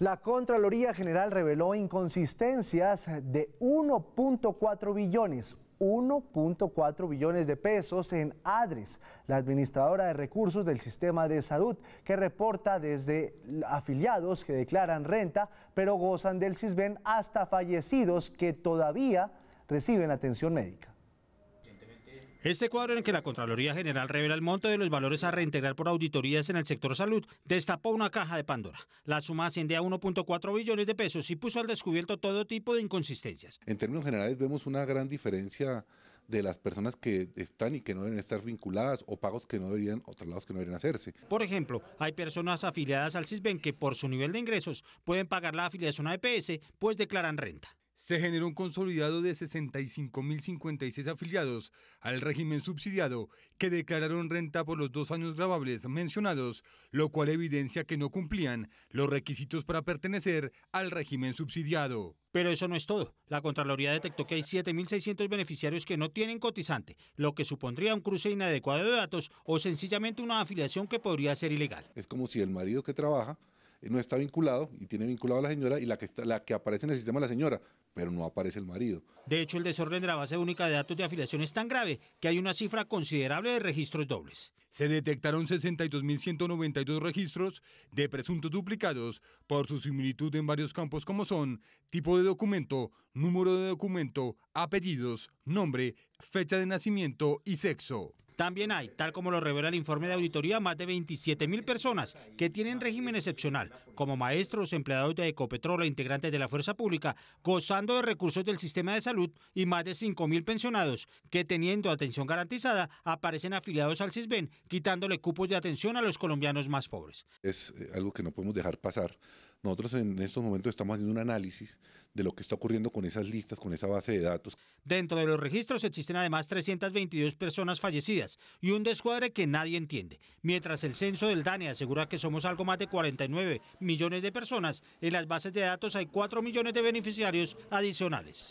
La Contraloría General reveló inconsistencias de 1.4 billones, 1.4 billones de pesos en ADRES, la administradora de recursos del sistema de salud, que reporta desde afiliados que declaran renta pero gozan del CISBEN hasta fallecidos que todavía reciben atención médica. Este cuadro en el que la Contraloría General revela el monto de los valores a reintegrar por auditorías en el sector salud destapó una caja de Pandora. La suma asciende a 1.4 billones de pesos y puso al descubierto todo tipo de inconsistencias. En términos generales vemos una gran diferencia de las personas que están y que no deben estar vinculadas o pagos que no deberían o lados que no deberían hacerse. Por ejemplo, hay personas afiliadas al CISBEN que por su nivel de ingresos pueden pagar la afiliación a EPS pues declaran renta se generó un consolidado de 65.056 afiliados al régimen subsidiado que declararon renta por los dos años grabables mencionados, lo cual evidencia que no cumplían los requisitos para pertenecer al régimen subsidiado. Pero eso no es todo. La Contraloría detectó que hay 7.600 beneficiarios que no tienen cotizante, lo que supondría un cruce inadecuado de datos o sencillamente una afiliación que podría ser ilegal. Es como si el marido que trabaja eh, no está vinculado y tiene vinculado a la señora y la que, la que aparece en el sistema es la señora, pero no aparece el marido. De hecho, el desorden de la base única de datos de afiliación es tan grave que hay una cifra considerable de registros dobles. Se detectaron 62.192 registros de presuntos duplicados por su similitud en varios campos como son tipo de documento, número de documento, apellidos, nombre, fecha de nacimiento y sexo. También hay, tal como lo revela el informe de auditoría, más de 27 mil personas que tienen régimen excepcional, como maestros, empleados de Ecopetrol e integrantes de la fuerza pública, gozando de recursos del sistema de salud y más de 5 mil pensionados que teniendo atención garantizada aparecen afiliados al CISBEN, quitándole cupos de atención a los colombianos más pobres. Es eh, algo que no podemos dejar pasar nosotros en estos momentos estamos haciendo un análisis de lo que está ocurriendo con esas listas, con esa base de datos. Dentro de los registros existen además 322 personas fallecidas y un descuadre que nadie entiende. Mientras el censo del DANE asegura que somos algo más de 49 millones de personas, en las bases de datos hay 4 millones de beneficiarios adicionales.